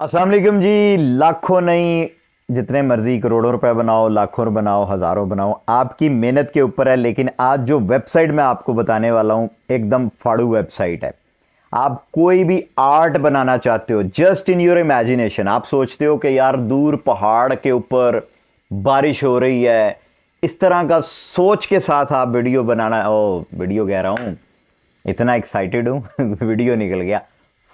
असलम जी लाखों नहीं जितने मर्ज़ी करोड़ों रुपए बनाओ लाखों बनाओ हज़ारों बनाओ आपकी मेहनत के ऊपर है लेकिन आज जो वेबसाइट मैं आपको बताने वाला हूँ एकदम फाड़ू वेबसाइट है आप कोई भी आर्ट बनाना चाहते हो जस्ट इन योर इमेजिनेशन आप सोचते हो कि यार दूर पहाड़ के ऊपर बारिश हो रही है इस तरह का सोच के साथ आप वीडियो बनाना ओ वीडियो कह रहा हूँ इतना एक्साइटेड हूँ वीडियो निकल गया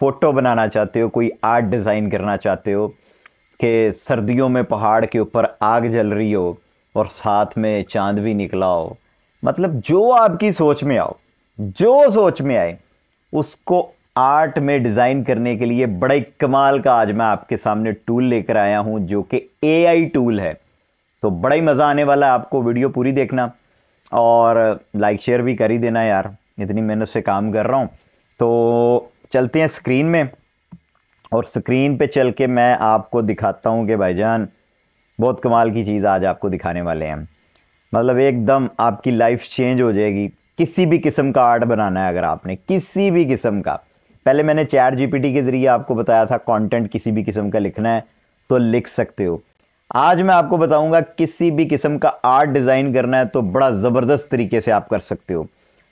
फ़ोटो बनाना चाहते हो कोई आर्ट डिज़ाइन करना चाहते हो कि सर्दियों में पहाड़ के ऊपर आग जल रही हो और साथ में चांद भी निकला हो मतलब जो आपकी सोच में आओ जो सोच में आए उसको आर्ट में डिज़ाइन करने के लिए बड़ा कमाल का आज मैं आपके सामने टूल लेकर आया हूँ जो कि एआई टूल है तो बड़ा ही मज़ा आने वाला है आपको वीडियो पूरी देखना और लाइक शेयर भी कर ही देना यार इतनी मेहनत से काम कर रहा हूँ तो चलते हैं स्क्रीन में और स्क्रीन पे चल के मैं आपको दिखाता हूँ कि भाईजान बहुत कमाल की चीज़ आज आपको दिखाने वाले हैं मतलब एकदम आपकी लाइफ चेंज हो जाएगी किसी भी किस्म का आर्ट बनाना है अगर आपने किसी भी किस्म का पहले मैंने चैट जीपीटी के ज़रिए आपको बताया था कंटेंट किसी भी किस्म का लिखना है तो लिख सकते हो आज मैं आपको बताऊंगा किसी भी किस्म का आर्ट डिज़ाइन करना है तो बड़ा ज़बरदस्त तरीके से आप कर सकते हो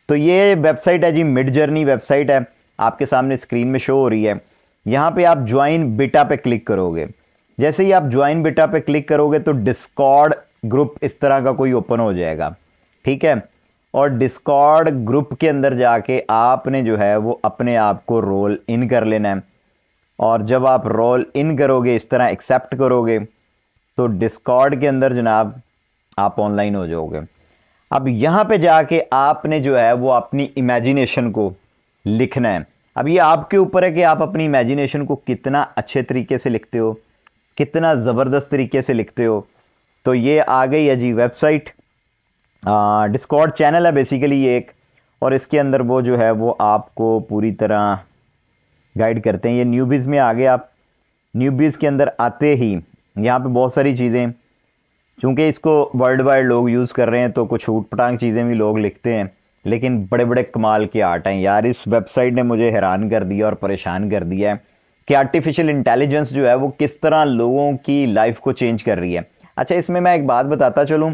तो ये वेबसाइट है जी मिड जर्नी वेबसाइट है आपके सामने स्क्रीन में शो हो रही है यहाँ पे आप ज्वाइन बिटा पे क्लिक करोगे जैसे ही आप ज्वाइन बिटा पे क्लिक करोगे तो डिस्कॉर्ड ग्रुप इस तरह का कोई ओपन हो जाएगा ठीक है और डिस्कॉर्ड ग्रुप के अंदर जाके आपने जो है वो अपने आप को रोल इन कर लेना है और जब आप रोल इन करोगे इस तरह एक्सेप्ट करोगे तो डिस्कॉर्ड के अंदर जनाब आप ऑनलाइन हो जाओगे अब यहाँ पे जाके आपने जो है वो अपनी इमेजिनेशन को लिखना है अब ये आपके ऊपर है कि आप अपनी इमेजिनेशन को कितना अच्छे तरीके से लिखते हो कितना ज़बरदस्त तरीके से लिखते हो तो ये आ गई है जी वेबसाइट डिस्कॉर्ड चैनल है बेसिकली ये एक और इसके अंदर वो जो है वो आपको पूरी तरह गाइड करते हैं ये न्यूबीज़ में आ गए आप न्यूबीज़ के अंदर आते ही यहाँ पे बहुत सारी चीज़ें चूँकि इसको वर्ल्ड वाइड लोग यूज़ कर रहे हैं तो कुछ ऊट पटांग चीज़ें भी लोग लिखते हैं लेकिन बड़े बड़े कमाल के आर्ट हैं यार इस वेबसाइट ने मुझे हैरान कर दिया और परेशान कर दिया है कि आर्टिफिशियल इंटेलिजेंस जो है वो किस तरह लोगों की लाइफ को चेंज कर रही है अच्छा इसमें मैं एक बात बताता चलूँ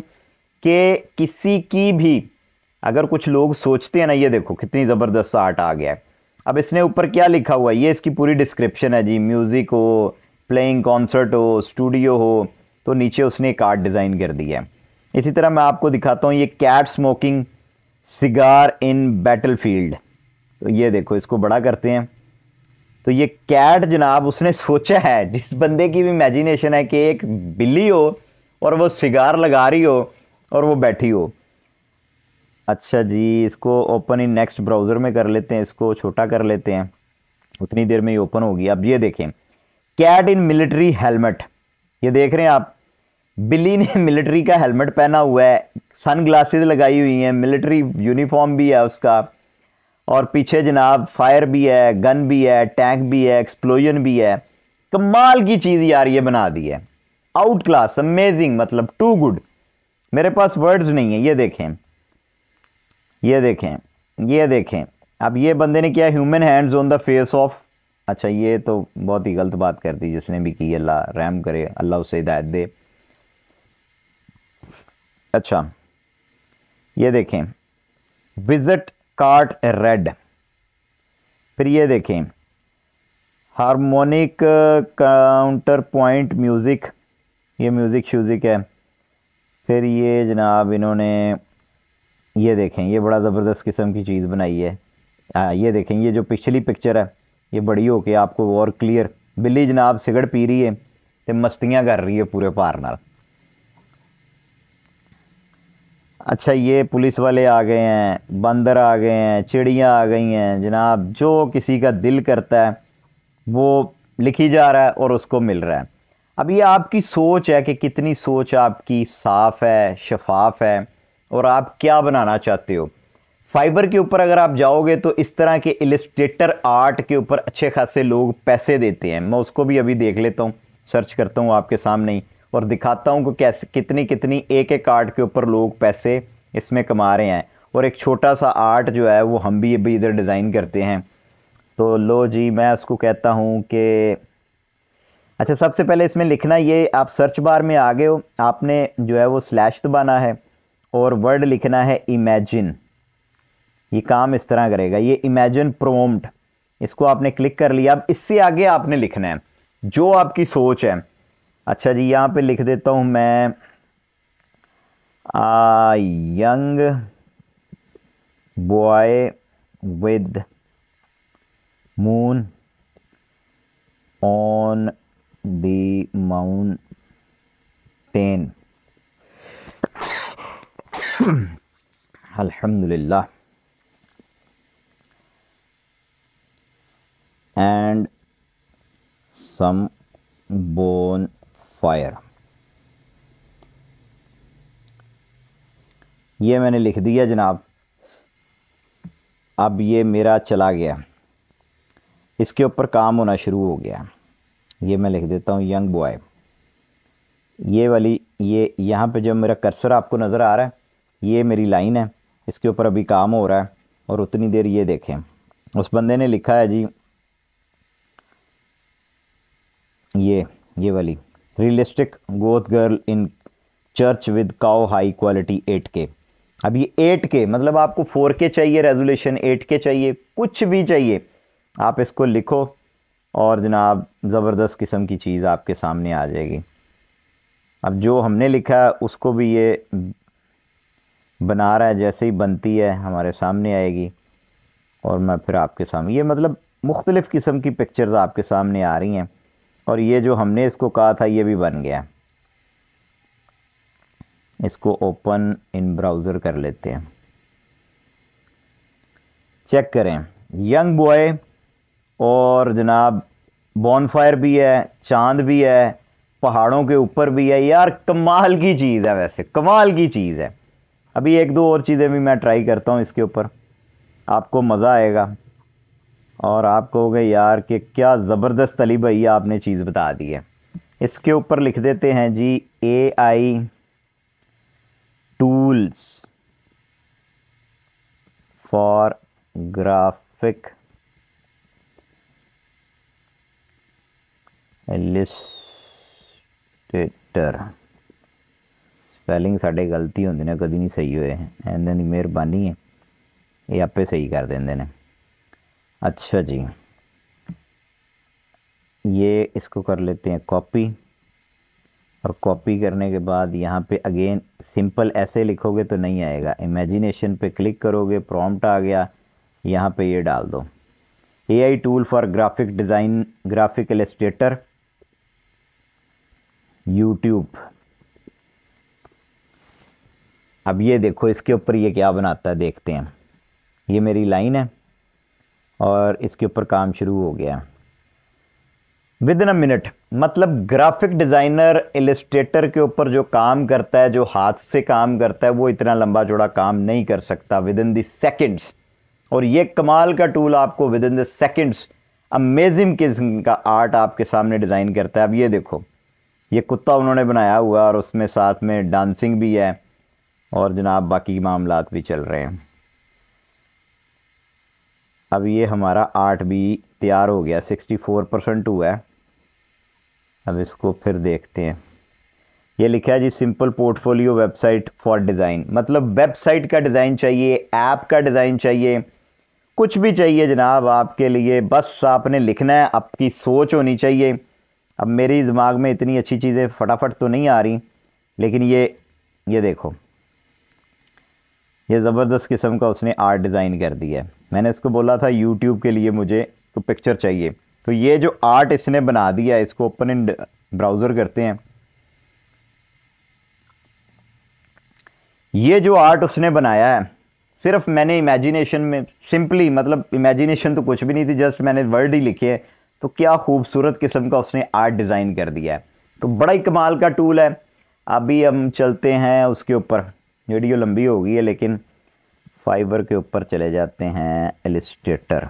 कि किसी की भी अगर कुछ लोग सोचते हैं ना ये देखो कितनी ज़बरदस्त आर्ट आ गया है अब इसने ऊपर क्या लिखा हुआ है ये इसकी पूरी डिस्क्रिप्शन है जी म्यूज़िक हो प्लेइंग कॉन्सर्ट हो स्टूडियो हो तो नीचे उसने एक आर्ट डिज़ाइन कर दी है इसी तरह मैं आपको दिखाता हूँ ये cat smoking cigar in battlefield तो ये देखो इसको बड़ा करते हैं तो ये कैट जनाब उसने सोचा है जिस बंदे की भी इमेजिनेशन है कि एक बिल्ली हो और वो सिगार लगा रही हो और वो बैठी हो अच्छा जी इसको ओपन इन नेक्स्ट ब्राउज़र में कर लेते हैं इसको छोटा कर लेते हैं उतनी देर में ये ओपन होगी अब ये देखें कैट इन मिलिट्री हेलमेट ये देख रहे हैं आप बिल्ली ने मिलिट्री का हेलमेट पहना हुआ है सन ग्लासेज लगाई हुई हैं मिलिट्री यूनिफॉर्म भी है उसका और पीछे जनाब फायर भी है गन भी है टैंक भी है एक्सप्लोजन भी है कमाल की चीज़ यार ये बना दी है आउट क्लास अमेजिंग मतलब टू गुड मेरे पास वर्ड्स नहीं है ये देखें ये देखें ये देखें अब ये बंदे ने किया human hands on the face of अच्छा ये तो बहुत ही गलत बात कर दी जिसने भी की अल्लाह रैम करे अल्लाह उसे हिदायत दे अच्छा ये देखें विजिट कार्ट रेड फिर ये देखें हारमोनिक काउंटर पॉइंट म्यूज़िक ये म्यूज़िक श्यूज़िक है फिर ये जनाब इन्होंने ये देखें ये बड़ा ज़बरदस्त किस्म की चीज़ बनाई है आ, ये देखें ये जो पिछली पिक्चर है ये बड़ी हो के आपको और क्लियर बिल्ली जनाब सिगड़ पी रही है तो मस्तियाँ कर रही है पूरे पार नाल अच्छा ये पुलिस वाले आ गए हैं बंदर आ गए हैं चिड़ियाँ आ गई हैं जनाब जो किसी का दिल करता है वो लिखी जा रहा है और उसको मिल रहा है अब ये आपकी सोच है कि कितनी सोच आपकी साफ़ है शफाफ है और आप क्या बनाना चाहते हो फाइबर के ऊपर अगर आप जाओगे तो इस तरह के इलिस्टेटर आर्ट के ऊपर अच्छे खासे लोग पैसे देते हैं मैं उसको भी अभी देख लेता हूँ सर्च करता हूँ आपके सामने ही और दिखाता हूँ कि कैसे कितनी कितनी एक एक आर्ट के ऊपर लोग पैसे इसमें कमा रहे हैं और एक छोटा सा आर्ट जो है वो हम भी अभी इधर डिज़ाइन करते हैं तो लो जी मैं उसको कहता हूँ कि अच्छा सबसे पहले इसमें लिखना ये आप सर्च बार में आ गए हो आपने जो है वो स्लैश दबाना है और वर्ड लिखना है इमेजिन ये काम इस तरह करेगा ये इमेजिन प्रोम्प्ट इसको आपने क्लिक कर लिया अब इससे आगे आपने लिखना है जो आपकी सोच है अच्छा जी यहाँ पे लिख देता हूँ मैं a young boy with moon on the mountain अल्हम्दुलिल्लाह एंड सम बोन फायर ये मैंने लिख दिया जनाब अब ये मेरा चला गया इसके ऊपर काम होना शुरू हो गया ये मैं लिख देता हूँ यंग बॉय ये वाली ये यहाँ पे जो मेरा कर्सर आपको नज़र आ रहा है ये मेरी लाइन है इसके ऊपर अभी काम हो रहा है और उतनी देर ये देखें उस बंदे ने लिखा है जी ये ये वाली realistic goth girl in church with cow high quality eight K अब ये एट के मतलब आपको फोर के चाहिए रेजोल्यूशन एट के चाहिए कुछ भी चाहिए आप इसको लिखो और जनाब ज़बरदस्त किस्म की चीज़ आपके सामने आ जाएगी अब जो हमने लिखा है उसको भी ये बना रहा है जैसे ही बनती है हमारे सामने आएगी और मैं फिर आपके सामने ये मतलब मुख्तलिफ़ किस्म की पिक्चर्स आपके सामने आ रही हैं और ये जो हमने इसको कहा था ये भी बन गया इसको ओपन इन ब्राउज़र कर लेते हैं चेक करें यंग बॉय और जनाब बॉनफायर भी है चांद भी है पहाड़ों के ऊपर भी है यार कमाल की चीज़ है वैसे कमाल की चीज़ है अभी एक दो और चीज़ें भी मैं ट्राई करता हूँ इसके ऊपर आपको मज़ा आएगा और आप कहोगे यार कि क्या ज़बरदस्त अली भाई आपने चीज़ बता दी है इसके ऊपर लिख देते हैं जी A I tools for graphic illustrator spelling साढ़े गलती होंगी ने कभी नहीं सही होए ਇਹਨਾਂ ਦੀ ਮਿਹਰਬਾਨੀ ਹੈ ਇਹ ਆਪੇ ਸਹੀ ਕਰ ਦਿੰਦੇ अच्छा जी ये इसको कर लेते हैं कॉपी और कॉपी करने के बाद यहाँ पे अगेन सिंपल ऐसे लिखोगे तो नहीं आएगा इमेजिनेशन पे क्लिक करोगे प्रॉम्प्ट आ गया यहाँ पे ये डाल दो AI tool for graphic design graphic illustrator YouTube अब ये देखो इसके ऊपर ये क्या बनाता है देखते हैं ये मेरी लाइन है और इसके ऊपर काम शुरू हो गया विद इन अ मिनट मतलब ग्राफिक डिज़ाइनर एलिस्ट्रेटर के ऊपर जो काम करता है जो हाथ से काम करता है वो इतना लंबा चौड़ा काम नहीं कर सकता विद इन द सेकेंड्स और ये कमाल का टूल आपको within the seconds amazing किस्म का आर्ट आपके सामने डिज़ाइन करता है अब ये देखो ये कुत्ता उन्होंने बनाया हुआ और उसमें साथ में डांसिंग भी है और जनाब बाकी मामला भी चल रहे हैं अब ये हमारा आठ बी तैयार हो गया सिक्सटी फोर परसेंट हुआ है अब इसको फिर देखते हैं ये लिखा है जी simple portfolio website for design मतलब वेबसाइट का डिज़ाइन चाहिए ऐप का डिज़ाइन चाहिए कुछ भी चाहिए जनाब आपके लिए बस आपने लिखना है आपकी सोच होनी चाहिए अब मेरे दिमाग में इतनी अच्छी चीज़ें फटाफट तो नहीं आ रही लेकिन ये ये देखो ये ज़बरदस्त किस्म का उसने आर्ट डिज़ाइन कर दिया है मैंने इसको बोला था यूट्यूब के लिए मुझे तो पिक्चर चाहिए तो ये जो आर्ट इसने बना दिया इसको ओपन इन ब्राउज़र करते हैं ये जो आर्ट उसने बनाया है सिर्फ मैंने इमेजिनेशन में सिंपली मतलब इमेजिनेशन तो कुछ भी नहीं थी जस्ट मैंने वर्ड ही लिखे हैं तो क्या खूबसूरत किस्म का उसने आर्ट डिज़ाइन कर दिया है तो बड़ा ही कमाल का टूल है अभी हम चलते हैं उसके ऊपर वीडियो लंबी हो गई है लेकिन फाइबर के ऊपर चले जाते हैं एलिस्टेटर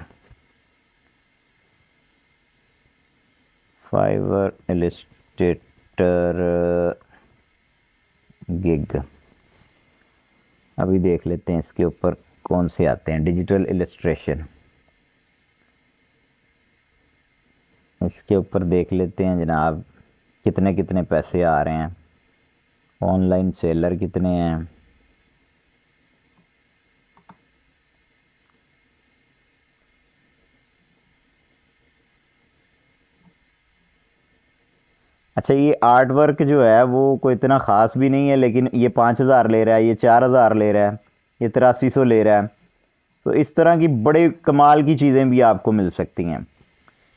फाइबर एलिस्टेटर गिग अभी देख लेते हैं इसके ऊपर कौन से आते हैं डिजिटल एलिस्ट्रेशन इसके ऊपर देख लेते हैं जनाब कितने कितने पैसे आ रहे हैं ऑनलाइन सेलर कितने हैं अच्छा ये आर्ट वर्क जो है वो कोई इतना ख़ास भी नहीं है लेकिन ये पाँच हज़ार ले रहा है ये चार हज़ार ले रहा है ये तिरासी सौ ले रहा है तो इस तरह की बड़े कमाल की चीज़ें भी आपको मिल सकती हैं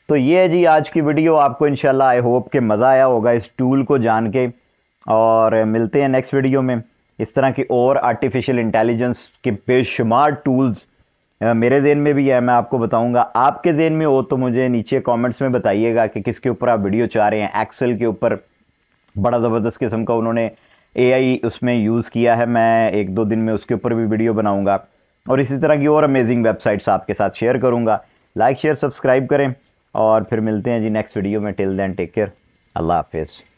तो ये है जी आज की वीडियो आपको शाला आई होप के मज़ा आया होगा इस टूल को जान के और मिलते हैं नेक्स्ट वीडियो में इस तरह की और आर्टिफिशियल इंटेलिजेंस के बेशुमार टूल्स मेरे जेन में भी है मैं आपको बताऊंगा आपके जेन में हो तो मुझे नीचे कमेंट्स में बताइएगा कि किसके ऊपर आप वीडियो चाह रहे हैं एक्सेल के ऊपर बड़ा ज़बरदस्त किस्म का उन्होंने एआई उसमें यूज़ किया है मैं एक दो दिन में उसके ऊपर भी वीडियो बनाऊंगा और इसी तरह की और अमेजिंग वेबसाइट्स आपके साथ शेयर करूँगा लाइक शेयर सब्सक्राइब करें और फिर मिलते हैं जी नेक्स्ट वीडियो में टिल दैन टेक केयर अल्लाह हाफिज़